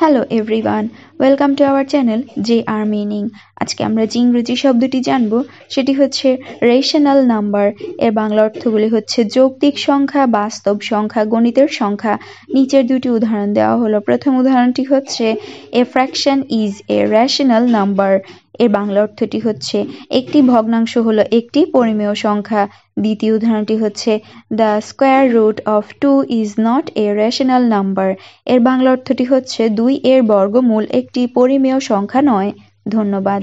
hello everyone welcome to our channel J R meaning আজকে আমরা যে ইংরেজি শব্দটি জানব সেটি হচ্ছে রেশনাল নাম্বার এর বাংলা অর্থগুলি হচ্ছে যৌক্তিক সংখ্যা বাস্তব সংখ্যা গণিতের সংখ্যা নিচের দুটি উদাহরণ দেওয়া হলো প্রথম উদাহরণটি হচ্ছে a fraction is a rational number এর বাংলা অর্থটি হচ্ছে একটি ভগ্নাংশ হলো একটি পরিমেয় সংখ্যা দ্বিতীয় উদাহরণটি হচ্ছে the square root of two is not a rational number এর বাংলা অর্থটি হচ্ছে দুই এর বর্গমূল একটি পরিমেয় সংখ্যা নয় ধন্যবাদ